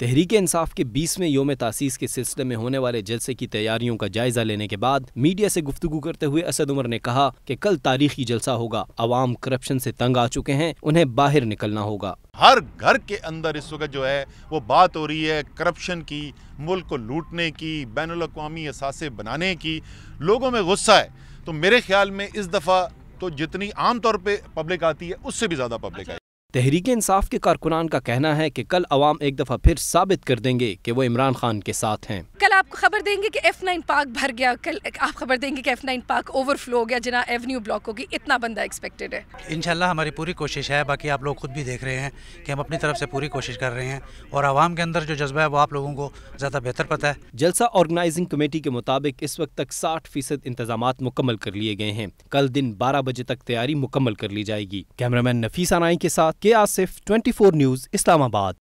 तहरीक इंसाफ के बीसवें योम तासीस के सिलसिले में होने वाले जलसे की तैयारियों का जायजा लेने के बाद मीडिया से गुफ्तु करते हुए असद उमर ने कहा कि कल तारीखी जलसा होगा आवाम करप्शन से तंग आ चुके हैं उन्हें बाहर निकलना होगा हर घर के अंदर इस वक्त जो है वो बात हो रही है करप्शन की मुल्क को लूटने की बैन अवी असासे बनाने की लोगों में गुस्सा है तो मेरे ख्याल में इस दफ़ा तो जितनी आमतौर पर पब्लिक आती है उससे भी ज़्यादा पब्लिक आई तहरीक इंसाफ के कारकुनान का कहना है कि कल अवाम एक दफ़ा फिर साबित कर देंगे कि वो इमरान खान के साथ हैं कल आपको खबर देंगे कि एफ नाइन पार्क भर गया कल आप खबर देंगे कि एफ नाइन पार्क ओवरफ्लो हो गया जना एवेन्यू ब्लॉक होगी इतना बंदा एक्सपेक्टेड है इनशाला हमारी पूरी कोशिश है बाकी आप लोग खुद भी देख रहे हैं कि हम अपनी तरफ से पूरी कोशिश कर रहे हैं और आवाम के अंदर जो जज्बा है वो आप लोगों को ज़्यादा बेहतर पता है जलसा ऑर्गेनाइजिंग कमेटी के मुताबिक इस वक्त तक साठ फीसद इंतजाम मुकम्मल कर लिए गए हैं कल दिन बारह बजे तक तैयारी मुकम्मल कर ली जाएगी कैमरामैन नफीस नाई के साथ के आसिफ ट्वेंटी न्यूज़ इस्लामाबाद